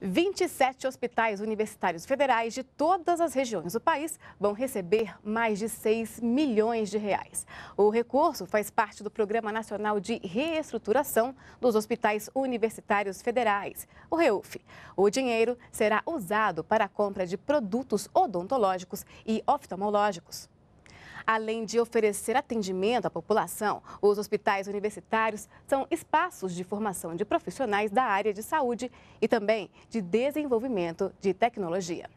27 hospitais universitários federais de todas as regiões do país vão receber mais de 6 milhões de reais. O recurso faz parte do Programa Nacional de Reestruturação dos Hospitais Universitários Federais, o REUF. O dinheiro será usado para a compra de produtos odontológicos e oftalmológicos. Além de oferecer atendimento à população, os hospitais universitários são espaços de formação de profissionais da área de saúde e também de desenvolvimento de tecnologia.